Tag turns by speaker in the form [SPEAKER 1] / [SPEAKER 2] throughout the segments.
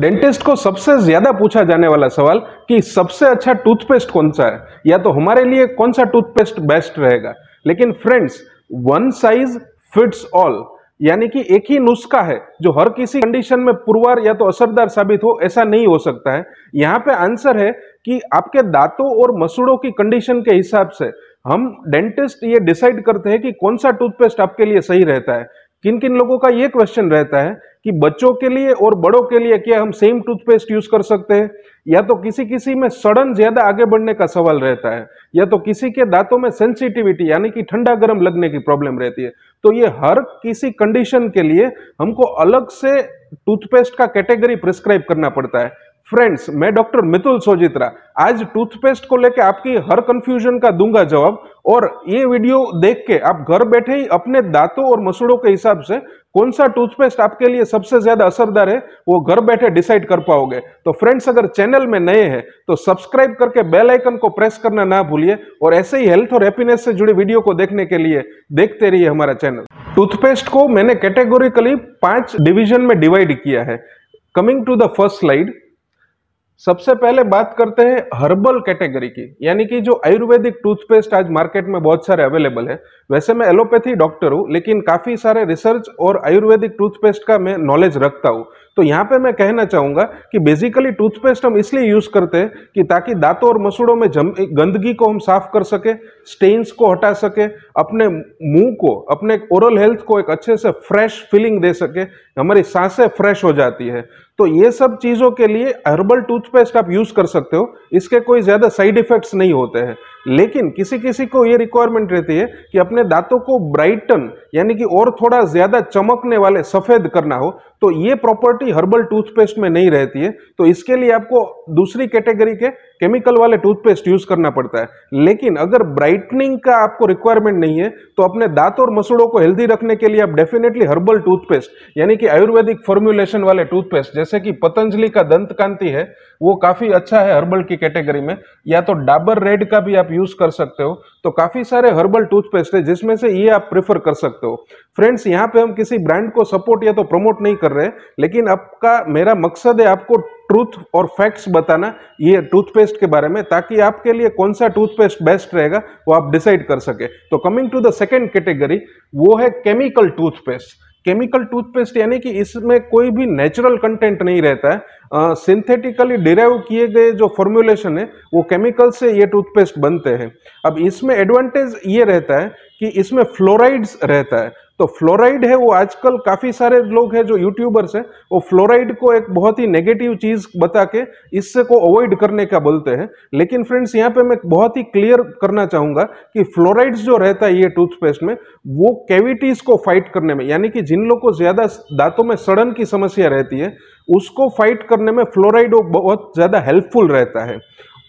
[SPEAKER 1] dentist को सबसे ज्यादा पूछा जाने वाला सवाल कि सबसे अच्छा टूथपेस्ट कौन सा है या तो हमारे लिए कौन सा टूथपेस्ट बेस्ट रहेगा लेकिन friends one size fits all यानी कि एक ही नुस्खा है जो हर किसी कंडीशन में पुरवार या तो असरदार साबित हो ऐसा नहीं हो सकता है यहाँ पे आंसर है कि आपके दांतों और मसूड़ों की कंडीशन के हिसाब से हम डेंटिस्ट ये डिसाइड करते हैं कि कौन सा टूथपेस्ट आपके लिए सही रहता है किन किन लोगों का ये क्वेश्चन रहता है कि बच्चों के लिए और बड़ों के लिए क्या हम सेम टूथपेस्ट यूज कर सकते हैं या तो किसी किसी में सडन ज्यादा आगे बढ़ने का सवाल रहता है या तो किसी के दांतों में सेंसिटिविटी यानी कि ठंडा गर्म लगने की प्रॉब्लम रहती है तो ये हर किसी कंडीशन के लिए हमको अलग से टूथपेस्ट का कैटेगरी प्रिस्क्राइब करना पड़ता है फ्रेंड्स मैं डॉक्टर मितुल सोजित्रा आज टूथपेस्ट को लेकर आपकी हर कंफ्यूजन का दूंगा जवाब और ये वीडियो देख के आप घर बैठे ही अपने दांतों और मसूड़ों के हिसाब से कौन सा टूथपेस्ट आपके लिए सबसे ज्यादा असरदार है वो घर बैठे डिसाइड कर पाओगे तो फ्रेंड्स अगर चैनल में नए हैं तो सब्सक्राइब करके बेल आइकन को प्रेस करना ना भूलिए और ऐसे ही हेल्थ और हैप्पीनेस से जुड़ी वीडियो को देखने के लिए देखते रहिए हमारा चैनल टूथपेस्ट को मैंने कैटेगोरिकली पांच डिविजन में डिवाइड किया है coming to the first slide सबसे पहले बात करते हैं हर्बल कैटेगरी की यानी कि जो आयुर्वेदिक टूथपेस्ट आज मार्केट में बहुत सारे अवेलेबल है वैसे मैं एलोपैथी डॉक्टर हूँ लेकिन काफ़ी सारे रिसर्च और आयुर्वेदिक टूथपेस्ट का मैं नॉलेज रखता हूँ तो यहाँ पे मैं कहना चाहूँगा कि बेसिकली टूथपेस्ट हम इसलिए यूज़ करते हैं कि ताकि दांतों और मसूड़ों में जम गंदगी को हम साफ कर सके स्टेन्स को हटा सके अपने मुंह को अपने ओरल हेल्थ को एक अच्छे से फ्रेश फीलिंग दे सके हमारी सांसें फ्रेश हो जाती है तो ये सब चीज़ों के लिए हर्बल टूथपेस्ट आप यूज़ कर सकते हो इसके कोई ज़्यादा साइड इफ़ेक्ट्स नहीं होते हैं लेकिन किसी किसी को ये रिक्वायरमेंट रहती है कि अपने दांतों को ब्राइटन यानी कि और थोड़ा ज़्यादा चमकने वाले सफ़ेद करना हो तो ये प्रॉपर्टी हर्बल टूथपेस्ट में नहीं रहती है तो इसके लिए आपको दूसरी कैटेगरी के केमिकल वाले टूथपेस्ट यूज करना पड़ता है लेकिन अगर ब्राइटनिंग का आपको रिक्वायरमेंट नहीं है तो अपने दांत और मसूड़ों को हेल्दी रखने के लिए आप डेफिनेटली हर्बल टूथपेस्ट यानी कि आयुर्वेदिक फॉर्मुलेशन वाले टूथपेस्ट जैसे कि पतंजलि का दंत कांति है वो काफी अच्छा है हर्बल की कैटेगरी में या तो डाबर रेड का भी आप यूज कर सकते हो तो काफ़ी सारे हर्बल टूथपेस्ट है जिसमें से ये आप प्रेफर कर सकते हो फ्रेंड्स यहाँ पे हम किसी ब्रांड को सपोर्ट या तो प्रमोट नहीं कर रहे लेकिन आपका मेरा मकसद है आपको ट्रूथ और फैक्ट्स बताना ये टूथपेस्ट के बारे में ताकि आपके लिए कौन सा टूथपेस्ट बेस्ट रहेगा वो आप डिसाइड कर सके तो coming to the second category वो है केमिकल टूथपेस्ट केमिकल टूथपेस्ट यानी कि इसमें कोई भी नेचुरल कंटेंट नहीं रहता है सिंथेटिकली डिराइव किए गए जो फॉर्मुलेशन है वो केमिकल से ये टूथपेस्ट बनते हैं अब इसमें एडवांटेज ये रहता है कि इसमें फ्लोराइड्स रहता है तो फ्लोराइड है वो आजकल काफ़ी सारे लोग हैं जो यूट्यूबर्स हैं वो फ्लोराइड को एक बहुत ही नेगेटिव चीज़ बता के इससे को अवॉइड करने का बोलते हैं लेकिन फ्रेंड्स यहाँ पे मैं बहुत ही क्लियर करना चाहूँगा कि फ्लोराइड्स जो रहता है ये टूथपेस्ट में वो कैविटीज़ को फाइट करने में यानी कि जिन लोग को ज़्यादा दांतों में सड़न की समस्या रहती है उसको फाइट करने में फ्लोराइड बहुत ज़्यादा हेल्पफुल रहता है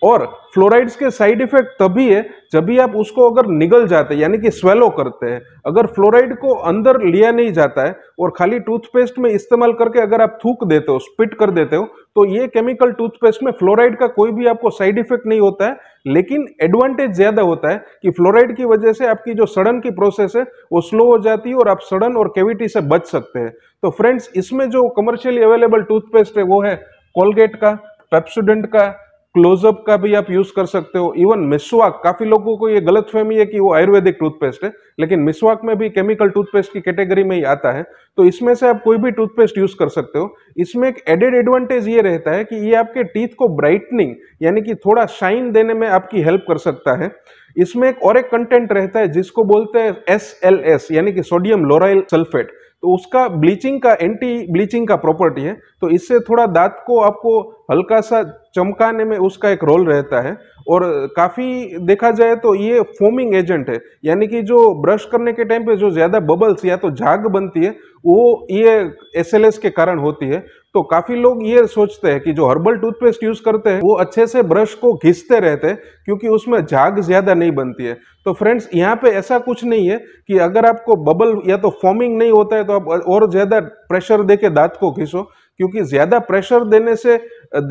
[SPEAKER 1] और फ्लोराइड्स के साइड इफेक्ट तभी है जब भी आप उसको अगर निगल जाते हैं यानी कि स्वेलो करते हैं अगर फ्लोराइड को अंदर लिया नहीं जाता है और खाली टूथपेस्ट में इस्तेमाल करके अगर आप थूक देते हो स्पिट कर देते हो तो ये केमिकल टूथपेस्ट में फ्लोराइड का कोई भी आपको साइड इफेक्ट नहीं होता है लेकिन एडवांटेज ज्यादा होता है कि फ्लोराइड की वजह से आपकी जो सड़न की प्रोसेस है वो स्लो हो जाती है और आप सड़न और केविटी से बच सकते हैं तो फ्रेंड्स इसमें जो कमर्शियली अवेलेबल टूथपेस्ट है वो है कोलगेट का पेप्सोडेंट का क्लोजअप का भी आप यूज कर सकते हो इवन मिसवाक काफी लोगों को ये गलत फहमी है कि वो आयुर्वेदिक टूथपेस्ट है लेकिन मिसवाक में भी केमिकल टूथपेस्ट की कैटेगरी में ही आता है तो इसमें से आप कोई भी टूथपेस्ट यूज कर सकते हो इसमें एक एडेड एडवांटेज ये रहता है कि ये आपके टीथ को ब्राइटनिंग यानी कि थोड़ा शाइन देने में आपकी हेल्प कर सकता है इसमें एक और एक कंटेंट रहता है जिसको बोलते हैं एस एल एस यानी कि सोडियम लोराइल सल्फेट तो उसका ब्लीचिंग का एंटी ब्लीचिंग का प्रॉपर्टी है तो इससे थोड़ा दांत को आपको हल्का सा चमकाने में उसका एक रोल रहता है और काफ़ी देखा जाए तो ये फोमिंग एजेंट है यानी कि जो ब्रश करने के टाइम पे जो ज़्यादा बबल्स या तो झाग बनती है वो ये एस के कारण होती है तो काफ़ी लोग ये सोचते हैं कि जो हर्बल टूथपेस्ट यूज़ करते हैं वो अच्छे से ब्रश को घिसते रहते हैं क्योंकि उसमें झाग ज़्यादा नहीं बनती है तो फ्रेंड्स यहाँ पे ऐसा कुछ नहीं है कि अगर आपको बबल या तो फॉर्मिंग नहीं होता है तो आप और ज़्यादा प्रेशर दे के दांत को घिसो क्योंकि ज़्यादा प्रेशर देने से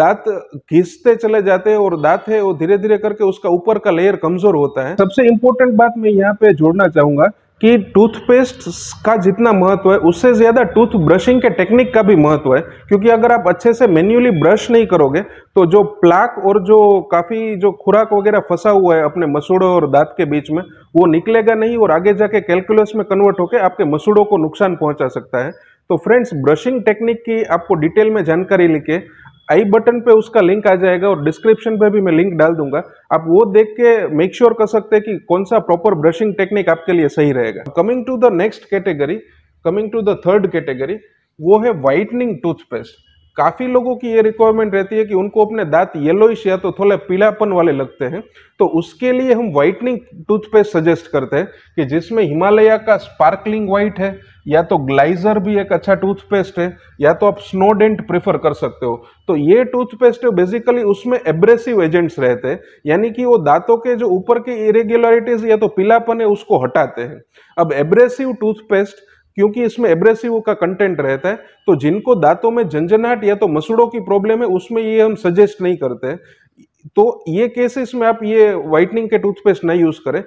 [SPEAKER 1] दांत घिसते चले जाते हैं और दांत है वो धीरे धीरे करके उसका ऊपर का लेयर कमज़ोर होता है सबसे इंपॉर्टेंट बात मैं यहाँ पे जोड़ना चाहूंगा कि टूथपेस्ट का जितना महत्व है उससे ज़्यादा टूथ ब्रशिंग के टेक्निक का भी महत्व है क्योंकि अगर आप अच्छे से मैन्युअली ब्रश नहीं करोगे तो जो प्लाक और जो काफ़ी जो खुराक वगैरह फंसा हुआ है अपने मसूड़ों और दांत के बीच में वो निकलेगा नहीं और आगे जाके कैलकुलस में कन्वर्ट होकर आपके मसूड़ों को नुकसान पहुँचा सकता है तो फ्रेंड्स ब्रशिंग टेक्निक की आपको डिटेल में जानकारी लिखे आई बटन पे उसका लिंक आ जाएगा और डिस्क्रिप्शन पे भी मैं लिंक डाल दूंगा आप वो देख के मेक श्योर sure कर सकते हैं कि कौन सा प्रॉपर ब्रशिंग टेक्निक आपके लिए सही रहेगा coming to the next category coming to the third category वो है वाइटनिंग टूथपेस्ट काफ़ी लोगों की ये रिक्वायरमेंट रहती है कि उनको अपने दांत येलोइश या तो थोड़े पीलापन वाले लगते हैं तो उसके लिए हम व्हाइटनिंग टूथपेस्ट सजेस्ट करते हैं कि जिसमें हिमालय का स्पार्कलिंग व्हाइट है या तो ग्लाइजर भी एक अच्छा टूथपेस्ट है या तो आप स्नोडेंट प्रेफर कर सकते हो तो ये टूथपेस्ट बेसिकली उसमें एब्रेसिव एजेंट्स रहते हैं यानी कि वो दांतों के जो ऊपर के इरेग्युलरिटीज या तो पीलापन है उसको हटाते हैं अब एब्रेसिव टूथपेस्ट क्योंकि इसमें एब्रेसिव का कंटेंट रहता है तो जिनको दांतों में झंझनाहट या तो मसूड़ों की प्रॉब्लम है उसमें ये हम सजेस्ट नहीं करते तो ये केसेस में आप ये व्हाइटनिंग के टूथपेस्ट नहीं यूज़ करें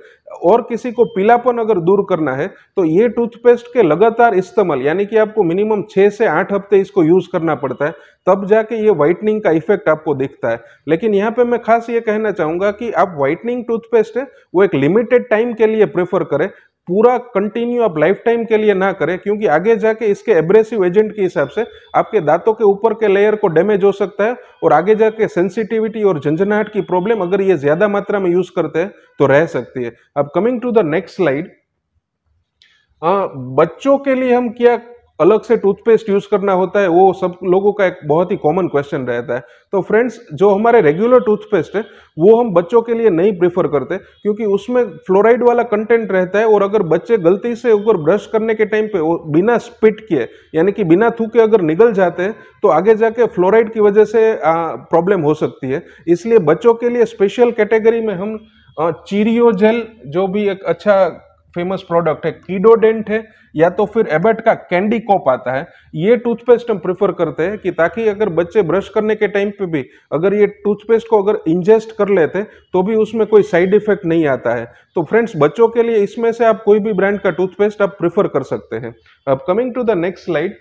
[SPEAKER 1] और किसी को पीलापन अगर दूर करना है तो ये टूथपेस्ट के लगातार इस्तेमाल यानी कि आपको मिनिमम छः से आठ हफ्ते इसको यूज़ करना पड़ता है तब जाके ये व्हाइटनिंग का इफेक्ट आपको दिखता है लेकिन यहाँ पे मैं खास ये कहना चाहूंगा कि आप व्हाइटनिंग टूथपेस्ट है वो एक लिमिटेड टाइम के लिए प्रेफर करें पूरा कंटिन्यू आप लाइफ टाइम के लिए ना करें क्योंकि आगे जाके इसके एब्रेसिव एजेंट के हिसाब से आपके दांतों के ऊपर के लेयर को डैमेज हो सकता है और आगे जाके सेंसिटिविटी और झंझनाहट की प्रॉब्लम अगर ये ज़्यादा मात्रा में यूज़ करते हैं तो रह सकती है अब coming to the next slide बच्चों के लिए हम क्या अलग से टूथपेस्ट यूज करना होता है वो सब लोगों का एक बहुत ही कॉमन क्वेश्चन रहता है तो फ्रेंड्स जो हमारे रेगुलर टूथपेस्ट है वो हम बच्चों के लिए नहीं प्रेफर करते क्योंकि उसमें फ्लोराइड वाला कंटेंट रहता है और अगर बच्चे गलती से ऊपर ब्रश करने के टाइम पे वो बिना स्पिट किए यानी कि बिना थूके अगर निकल जाते हैं तो आगे जाके फ्लोराइड की वजह से प्रॉब्लम हो सकती है इसलिए बच्चों के लिए स्पेशल कैटेगरी में हम चीरियो जेल जो भी एक अच्छा फेमस प्रोडक्ट है कीडोडेंट है या तो फिर एबट का कैंडी कॉप आता है ये टूथपेस्ट हम प्रेफर करते हैं कि ताकि अगर बच्चे ब्रश करने के टाइम पे भी अगर ये टूथपेस्ट को अगर इंजेस्ट कर लेते तो भी उसमें कोई साइड इफेक्ट नहीं आता है तो फ्रेंड्स बच्चों के लिए इसमें से आप कोई भी ब्रांड का टूथपेस्ट आप प्रिफर कर सकते हैं अब coming to the next slide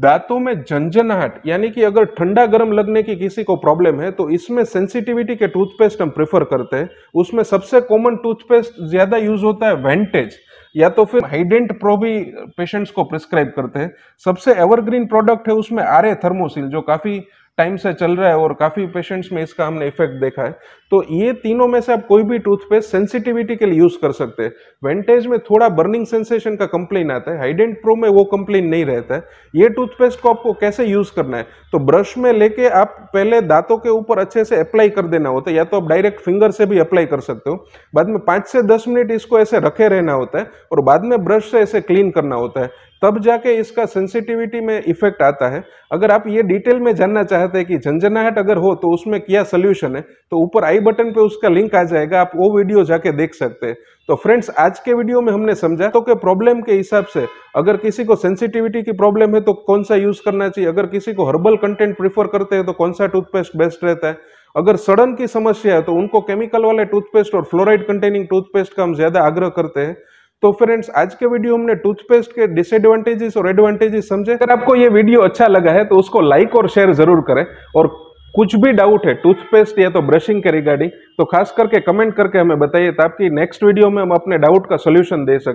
[SPEAKER 1] दांतों में झंझनाहट यानी कि अगर ठंडा गर्म लगने की किसी को प्रॉब्लम है तो इसमें सेंसिटिविटी के टूथपेस्ट हम प्रेफर करते हैं उसमें सबसे कॉमन टूथपेस्ट ज़्यादा यूज होता है वेंटेज या तो फिर हाइडेंट प्रो भी पेशेंट्स को प्रिस्क्राइब करते हैं सबसे एवरग्रीन प्रोडक्ट है उसमें आर ए थर्मोसिल जो काफ़ी टाइम से चल रहा है और काफ़ी पेशेंट्स में इसका हमने इफेक्ट देखा है तो ये तीनों में से आप कोई भी टूथपेस्ट सेंसिटिविटी के लिए यूज़ कर सकते हैं वेंटेज में थोड़ा बर्निंग सेंसेशन का कंप्लेन आता है हाइडेंट प्रो में वो कंप्लेन नहीं रहता है ये टूथपेस्ट को आपको कैसे यूज़ करना है तो ब्रश में लेके आप पहले दांतों के ऊपर अच्छे से अप्लाई कर देना होता है या तो आप डायरेक्ट फिंगर से भी अप्लाई कर सकते हो बाद में पाँच से दस मिनट इसको ऐसे रखे रहना होता है और बाद में ब्रश से ऐसे क्लीन करना होता है तब जाके इसका सेंसिटिविटी में इफेक्ट आता है अगर आप ये डिटेल में जानना चाहते हैं कि झंझनाहट अगर हो तो उसमें क्या सोल्यूशन है तो ऊपर आई बटन पे उसका लिंक आ जाएगा आप वो वीडियो जाके देख सकते हैं तो फ्रेंड्स आज के वीडियो में हमने समझा तो के प्रॉब्लम के हिसाब से अगर किसी को सेंसिटिविटी की प्रॉब्लम है तो कौन सा यूज करना चाहिए अगर किसी को हर्बल कंटेंट प्रीफर करते हैं तो कौन सा टूथपेस्ट बेस्ट रहता है अगर सड़न की समस्या है तो उनको केमिकल वाले टूथपेस्ट और फ्लोराइड कंटेनिंग टूथपेस्ट का हम ज्यादा आग्रह करते हैं तो फ्रेंड्स आज के वीडियो हमने टूथपेस्ट के डिसएडवांटेजेस और एडवांटेजेस समझे अगर आपको ये वीडियो अच्छा लगा है तो उसको लाइक और शेयर जरूर करें और कुछ भी डाउट है टूथपेस्ट या तो ब्रशिंग के रिगार्डिंग तो खास करके कमेंट करके हमें बताइए ताकि नेक्स्ट वीडियो में हम अपने डाउट का सोल्यूशन दे सके